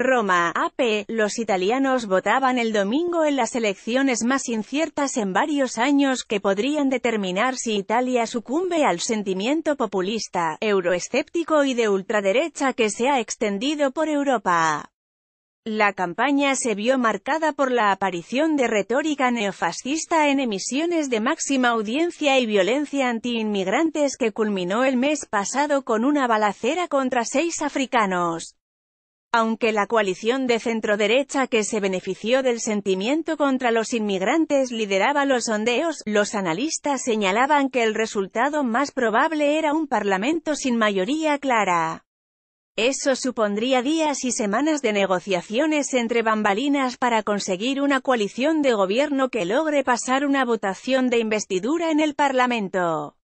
Roma, AP, los italianos votaban el domingo en las elecciones más inciertas en varios años que podrían determinar si Italia sucumbe al sentimiento populista, euroescéptico y de ultraderecha que se ha extendido por Europa. La campaña se vio marcada por la aparición de retórica neofascista en emisiones de máxima audiencia y violencia antiinmigrantes que culminó el mes pasado con una balacera contra seis africanos. Aunque la coalición de centroderecha que se benefició del sentimiento contra los inmigrantes lideraba los sondeos, los analistas señalaban que el resultado más probable era un parlamento sin mayoría clara. Eso supondría días y semanas de negociaciones entre bambalinas para conseguir una coalición de gobierno que logre pasar una votación de investidura en el parlamento.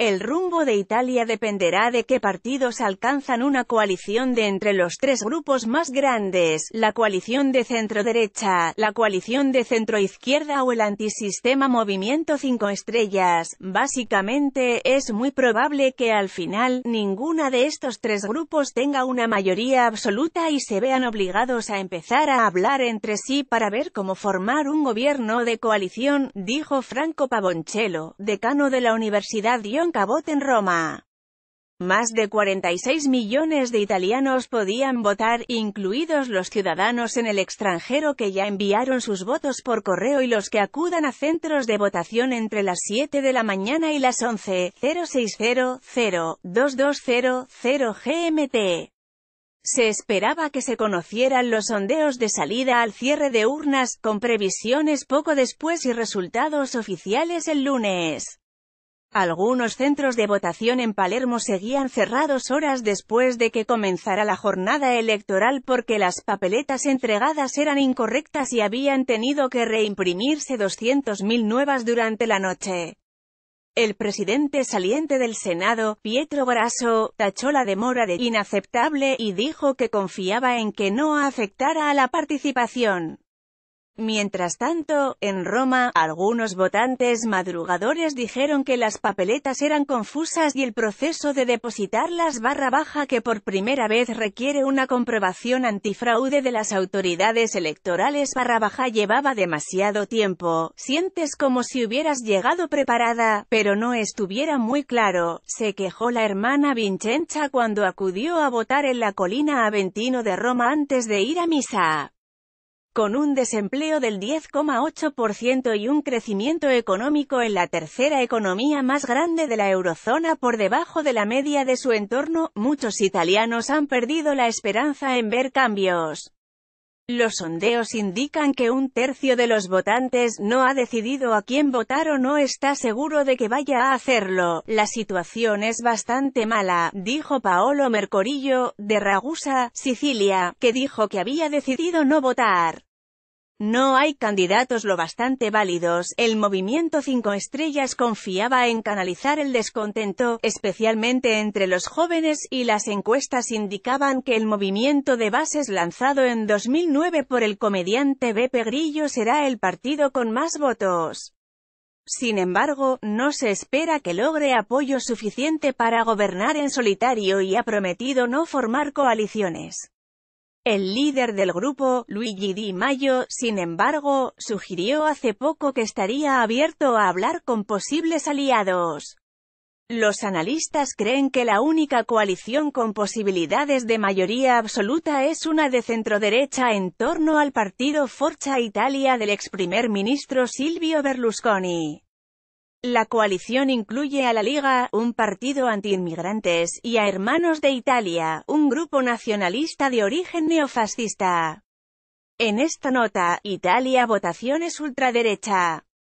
El rumbo de Italia dependerá de qué partidos alcanzan una coalición de entre los tres grupos más grandes, la coalición de centro-derecha, la coalición de centro-izquierda o el antisistema Movimiento Cinco Estrellas. Básicamente, es muy probable que al final, ninguna de estos tres grupos tenga una mayoría absoluta y se vean obligados a empezar a hablar entre sí para ver cómo formar un gobierno de coalición, dijo Franco Pavoncello, decano de la Universidad Dion Cabot en Roma. Más de 46 millones de italianos podían votar, incluidos los ciudadanos en el extranjero que ya enviaron sus votos por correo y los que acudan a centros de votación entre las 7 de la mañana y las 11, GMT. Se esperaba que se conocieran los sondeos de salida al cierre de urnas, con previsiones poco después y resultados oficiales el lunes. Algunos centros de votación en Palermo seguían cerrados horas después de que comenzara la jornada electoral porque las papeletas entregadas eran incorrectas y habían tenido que reimprimirse 200.000 nuevas durante la noche. El presidente saliente del Senado, Pietro Grasso, tachó la demora de inaceptable y dijo que confiaba en que no afectara a la participación. Mientras tanto, en Roma, algunos votantes madrugadores dijeron que las papeletas eran confusas y el proceso de depositarlas barra baja que por primera vez requiere una comprobación antifraude de las autoridades electorales barra baja llevaba demasiado tiempo, sientes como si hubieras llegado preparada, pero no estuviera muy claro, se quejó la hermana Vincenza cuando acudió a votar en la colina Aventino de Roma antes de ir a misa. Con un desempleo del 10,8% y un crecimiento económico en la tercera economía más grande de la eurozona por debajo de la media de su entorno, muchos italianos han perdido la esperanza en ver cambios. Los sondeos indican que un tercio de los votantes no ha decidido a quién votar o no está seguro de que vaya a hacerlo. La situación es bastante mala, dijo Paolo Mercorillo, de Ragusa, Sicilia, que dijo que había decidido no votar no hay candidatos lo bastante válidos, el movimiento 5 estrellas confiaba en canalizar el descontento, especialmente entre los jóvenes, y las encuestas indicaban que el movimiento de bases lanzado en 2009 por el comediante Beppe Grillo será el partido con más votos. Sin embargo, no se espera que logre apoyo suficiente para gobernar en solitario y ha prometido no formar coaliciones. El líder del grupo, Luigi Di Maio, sin embargo, sugirió hace poco que estaría abierto a hablar con posibles aliados. Los analistas creen que la única coalición con posibilidades de mayoría absoluta es una de centroderecha en torno al partido Forza Italia del ex primer ministro Silvio Berlusconi. La coalición incluye a la Liga, un partido antiinmigrantes, y a Hermanos de Italia, un grupo nacionalista de origen neofascista. En esta nota, Italia votaciones ultraderecha.